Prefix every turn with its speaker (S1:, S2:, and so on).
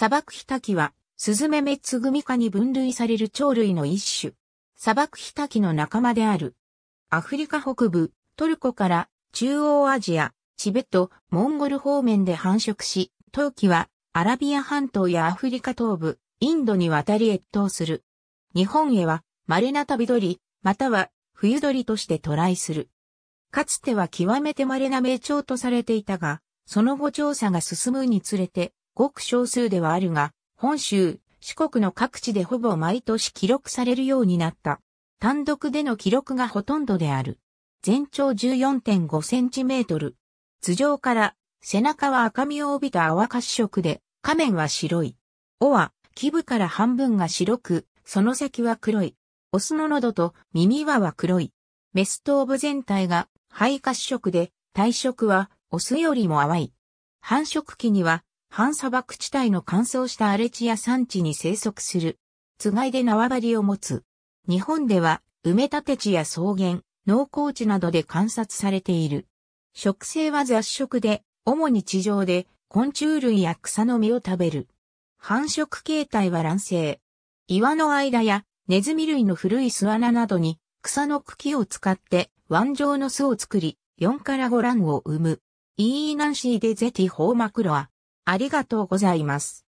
S1: 砂
S2: 漠ヒタキは、スズメメツグミ科に分類される鳥類の一種。砂漠ヒタキの仲間である。アフリカ北部、トルコから中央アジア、チベット、モンゴル方面で繁殖し、冬季はアラビア半島やアフリカ東部、インドに渡り越冬する。日本へは稀な旅鳥、または冬鳥として渡来する。かつては極めて稀な名鳥とされていたが、その後調査が進むにつれて、ごく少数ではあるが、本州、四国の各地でほぼ毎年記録されるようになった。単独での記録がほとんどである。全長14.5センチメートル。頭上から背中は赤みを帯びた淡褐色で、仮面は白い。尾は、基部から半分が白く、その先は黒い。オスの喉と耳輪は黒い。メス頭部全体が肺褐色で、体色はオスよりも淡い。繁殖期には半砂漠地帯の乾燥した荒れ地や山地に生息する。つがいで縄張りを持つ。日本では、埋め立て地や草原、農耕地などで観察されている。食性は雑食で、主に地上で昆虫類や草の実を食べる。繁殖形態は卵生。岩の間やネズミ類の古い巣穴などに草の茎を使って腕状の巣を作り、4から5卵を産む。イーナンシーデゼティホーマクロア。ありがとうございます。